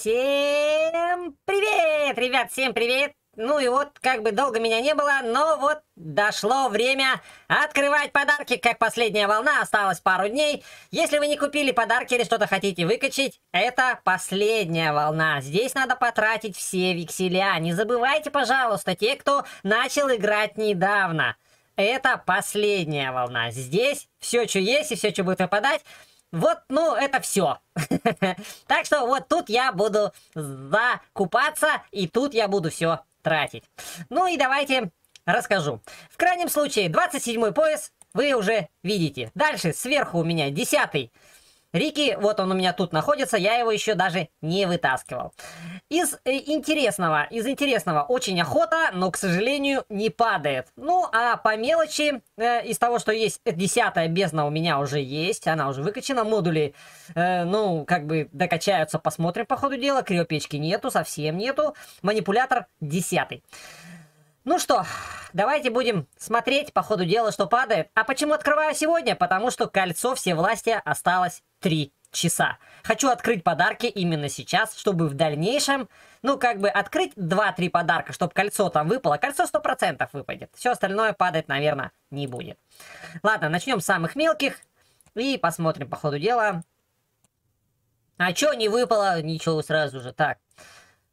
Всем привет, ребят, всем привет! Ну и вот, как бы долго меня не было, но вот дошло время открывать подарки, как последняя волна, осталось пару дней. Если вы не купили подарки или что-то хотите выкачать, это последняя волна. Здесь надо потратить все векселя. Не забывайте, пожалуйста, те, кто начал играть недавно. Это последняя волна. Здесь все, что есть и все, что будет выпадать, вот, ну, это все. так что вот тут я буду закупаться, и тут я буду все тратить. Ну и давайте расскажу. В крайнем случае, 27 пояс вы уже видите. Дальше сверху у меня 10 Рики, вот он у меня тут находится, я его еще даже не вытаскивал. Из э, интересного, из интересного очень охота, но, к сожалению, не падает. Ну, а по мелочи, э, из того, что есть, десятая бездна у меня уже есть, она уже выкачена, модули, э, ну, как бы докачаются, посмотрим по ходу дела, криопечки нету, совсем нету, манипулятор десятый. Ну что, давайте будем смотреть по ходу дела, что падает. А почему открываю сегодня? Потому что кольцо все власти осталось 3 часа. Хочу открыть подарки именно сейчас, чтобы в дальнейшем, ну, как бы открыть 2-3 подарка, чтобы кольцо там выпало. А кольцо 100% выпадет. Все остальное падать, наверное, не будет. Ладно, начнем с самых мелких и посмотрим по ходу дела. А чё не выпало? Ничего сразу же. Так,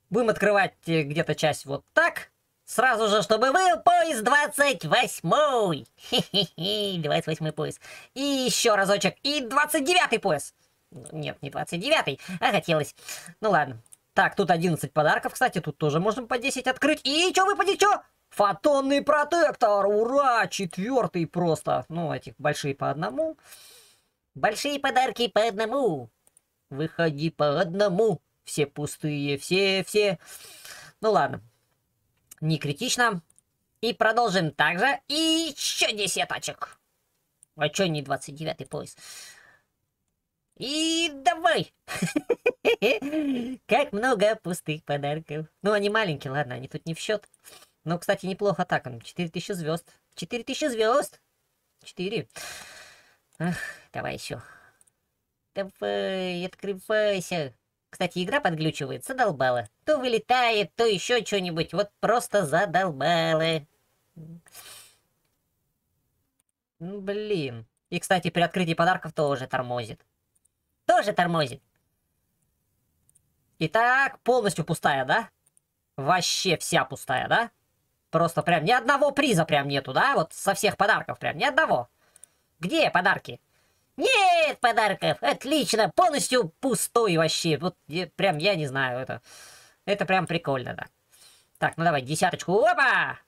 будем открывать э, где-то часть вот так. Сразу же, чтобы был пояс 28. Хе-хе-хе, 28 пояс. И еще разочек. И 29 пояс. Нет, не 29, а хотелось. Ну ладно. Так, тут 11 подарков, кстати, тут тоже можно по 10 открыть. И что выпадет, что? Фотонный протектор, ура, четвертый просто. Ну, этих большие по одному. Большие подарки по одному. Выходи по одному. Все пустые, все, все. Ну ладно. Не критично. И продолжим также. И еще 10 очек. А чё не 29 пояс? И давай! Как много пустых подарков. Ну, они маленькие, ладно, они тут не в счет. Но, кстати, неплохо так. 4000 звезд. 4000 звезд. 4. давай еще. Давай, открывайся. Кстати, игра подглючивает, задолбала. То вылетает, то еще что-нибудь. Вот просто задолбала. Ну, блин. И, кстати, при открытии подарков тоже тормозит. Тоже тормозит. Итак, полностью пустая, да? Вообще вся пустая, да? Просто прям ни одного приза прям нету, да? Вот со всех подарков прям ни одного. Где подарки? Нет подарков! Отлично! Полностью пустой вообще. Вот я, прям я не знаю это. Это прям прикольно, да. Так, ну давай, десяточку. Опа!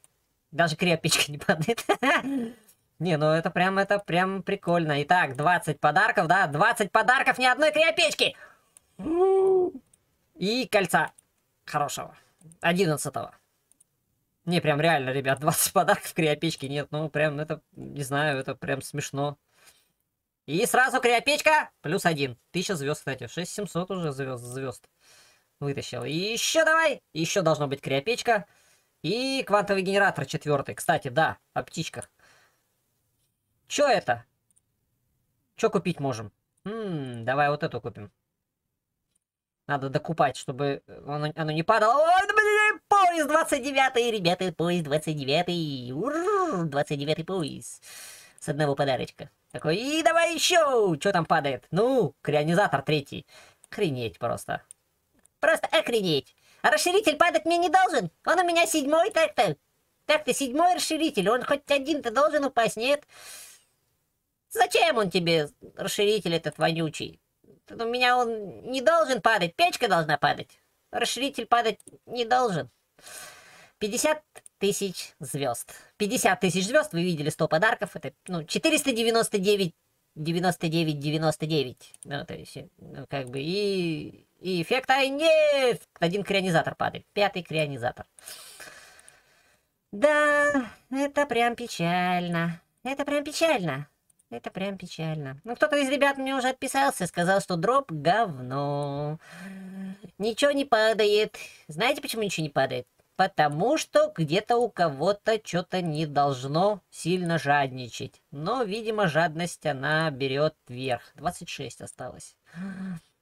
Даже крепечка не падает. Не, ну это прям, это прям прикольно. Итак, 20 подарков, да? 20 подарков, ни одной крепечки! И кольца хорошего. 11 -го. Не, прям реально, ребят, 20 подарков, криопечки нет. Ну, прям это, не знаю, это прям смешно. И сразу криопечка. Плюс один. Тысяча звезд, кстати. 6700 уже звезд, звезд. Вытащил. И еще давай. Еще должно быть криопечка. И квантовый генератор четвертый. Кстати, да, о птичках. Чё это? Чё купить можем? М -м, давай вот эту купим. Надо докупать, чтобы оно, оно не падало. Ой, блин, поезд 29 ребята, поезд 29 -й. Ур, 29 поезд. С одного подарочка. Такой, и давай еще! Что там падает? Ну, крионизатор третий. Охренеть просто. Просто охренеть. А расширитель падать мне не должен. Он у меня седьмой так-то. Так-то седьмой расширитель. Он хоть один-то должен упасть, нет? Зачем он тебе, расширитель этот вонючий? У меня он не должен падать. Печка должна падать. Расширитель падать не должен. 50 тысяч звезд. 50 тысяч звезд, вы видели 100 подарков, это ну, 499 99, 99. Ну, то есть, э, ну, как бы, и, и эффекта нет! Один крионизатор падает, пятый крионизатор. Да, это прям печально. Это прям печально. Это прям печально. Ну, кто-то из ребят мне уже отписался, сказал, что дроп говно. Ничего не падает. Знаете, почему ничего не падает? потому что где-то у кого-то что-то не должно сильно жадничать. Но, видимо, жадность она берет вверх. 26 осталось.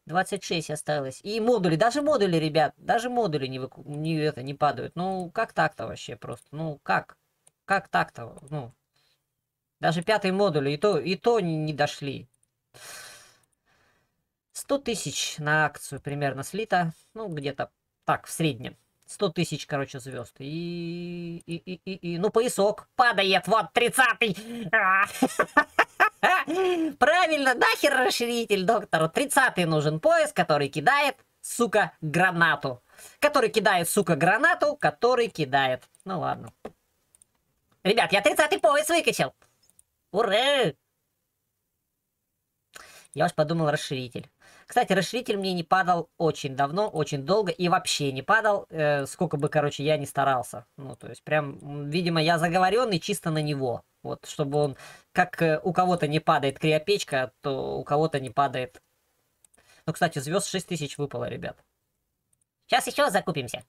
26 осталось. И модули, даже модули, ребят, даже модули не, выку... не, это, не падают. Ну, как так-то вообще просто? Ну, как? Как так-то? Ну, даже пятый модуль, и то, и то не, не дошли. 100 тысяч на акцию примерно слито. Ну, где-то так, в среднем. 100 тысяч, короче, звезд. И, и, и, и, и, ну, поясок падает, вот, 30 Правильно, нахер расширитель доктору. 30-й нужен пояс, который кидает, сука, гранату. Который кидает, сука, гранату, который кидает. Ну, ладно. Ребят, я 30-й пояс выкачал. Ура! Я уж подумал, расширитель. Кстати, расширитель мне не падал очень давно, очень долго и вообще не падал, э, сколько бы, короче, я не старался. Ну, то есть, прям, видимо, я заговоренный чисто на него. Вот, чтобы он, как э, у кого-то не падает криопечка, то у кого-то не падает... Ну, кстати, звезд 6000 выпало, ребят. Сейчас еще закупимся.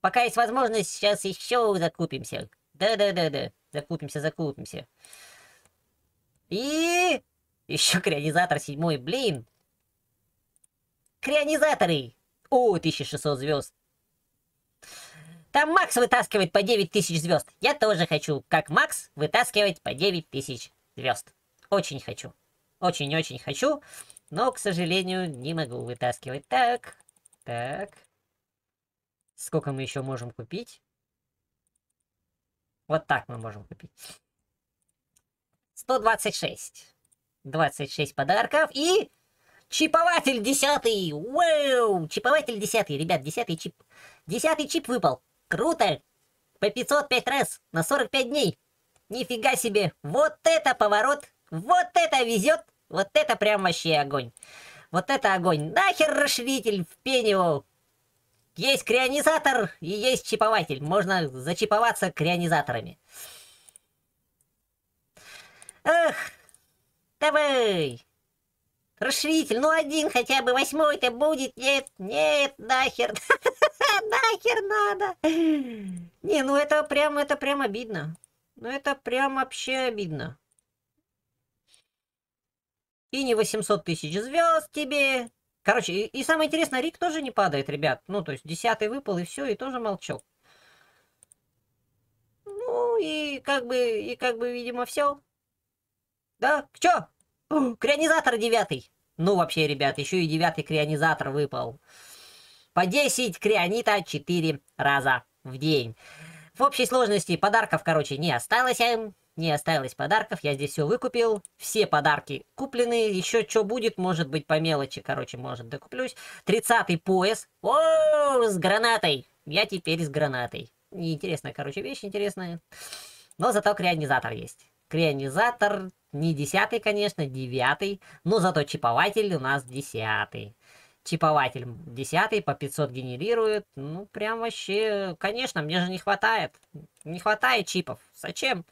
Пока есть возможность, сейчас еще закупимся. Да-да-да-да, закупимся, закупимся. И... Еще креонизатор седьмой, блин экранизаторы. О, 1600 звезд. Там Макс вытаскивает по 9000 звезд. Я тоже хочу, как Макс, вытаскивать по 9000 звезд. Очень хочу. Очень-очень хочу. Но, к сожалению, не могу вытаскивать. Так, так. Сколько мы еще можем купить? Вот так мы можем купить. 126. 26 подарков и Чипователь десятый! Уэу! Чипователь десятый, ребят, десятый чип. Десятый чип выпал. Круто! По 505 раз на 45 дней. Нифига себе! Вот это поворот! Вот это везет! Вот это прям вообще огонь! Вот это огонь! Нахер расширитель в пениву! Есть крионизатор и есть чипователь. Можно зачиповаться крионизаторами. Эх! Давай! Расширитель, ну один хотя бы, восьмой-то будет. Нет, нет, нахер. Нахер надо. Не, ну это прям, это прям обидно. Ну это прям вообще обидно. И не 800 тысяч звезд тебе. Короче, и, и самое интересное, Рик тоже не падает, ребят. Ну, то есть, десятый выпал, и все, и тоже молчок. Ну, и как бы, и как бы, видимо, все. Да, к чё? Крионизатор девятый. Ну, вообще, ребят, еще и девятый крионизатор выпал. По 10 крионита 4 раза в день. В общей сложности подарков, короче, не осталось эм, Не осталось подарков, я здесь все выкупил. Все подарки куплены. Еще что будет, может быть, по мелочи, короче, может, докуплюсь. 30 пояс. -о с гранатой. Я теперь с гранатой. Неинтересная, короче, вещь интересная. Но зато крионизатор есть. Крионизатор не десятый, конечно, девятый, но зато чипователь у нас десятый. Чипователь десятый по 500 генерирует. Ну, прям вообще, конечно, мне же не хватает. Не хватает чипов. Зачем?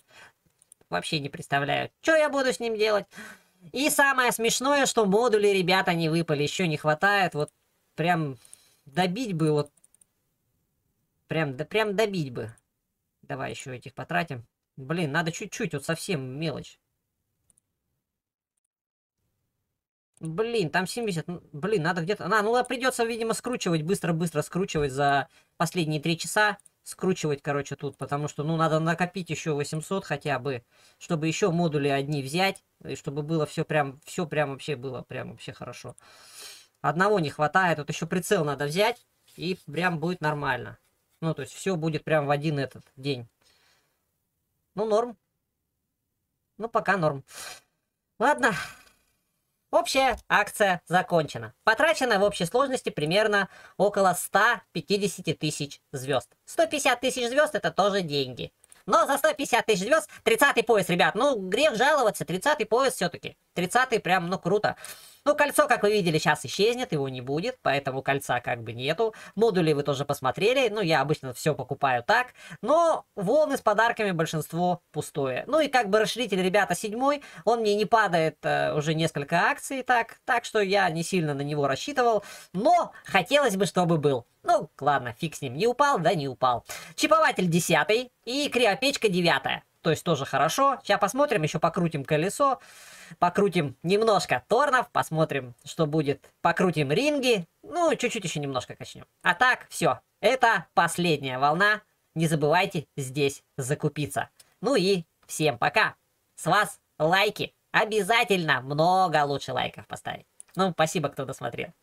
Вообще не представляю. Что я буду с ним делать? И самое смешное, что модули, ребята, не выпали. Еще не хватает. Вот прям добить бы вот. Прям, да, прям добить бы. Давай еще этих потратим. Блин, надо чуть-чуть, вот совсем мелочь. Блин, там 70, ну, блин, надо где-то... А, ну придется, видимо, скручивать, быстро-быстро скручивать за последние 3 часа. Скручивать, короче, тут, потому что, ну, надо накопить еще 800 хотя бы, чтобы еще модули одни взять, и чтобы было все прям, все прям вообще было прям вообще хорошо. Одного не хватает, вот еще прицел надо взять, и прям будет нормально. Ну, то есть все будет прям в один этот день. Ну, норм. Ну, пока норм. Ладно. Общая акция закончена. Потрачено в общей сложности примерно около 150 тысяч звезд. 150 тысяч звезд это тоже деньги. Но за 150 тысяч звезд 30 пояс, ребят. Ну, грех жаловаться, 30 пояс все-таки. 30 прям, ну, круто. Ну, кольцо, как вы видели, сейчас исчезнет, его не будет, поэтому кольца как бы нету. Модули вы тоже посмотрели, ну, я обычно все покупаю так. Но волны с подарками большинство пустое. Ну, и как бы расширитель, ребята, седьмой, он мне не падает э, уже несколько акций, так, так что я не сильно на него рассчитывал. Но хотелось бы, чтобы был. Ну, ладно, фиг с ним. Не упал, да не упал. Чипователь десятый и криопечка девятая то есть тоже хорошо. Сейчас посмотрим, еще покрутим колесо, покрутим немножко торнов, посмотрим, что будет. Покрутим ринги, ну, чуть-чуть еще немножко качнем. А так, все, это последняя волна. Не забывайте здесь закупиться. Ну и всем пока. С вас лайки. Обязательно много лучше лайков поставить. Ну, спасибо, кто досмотрел.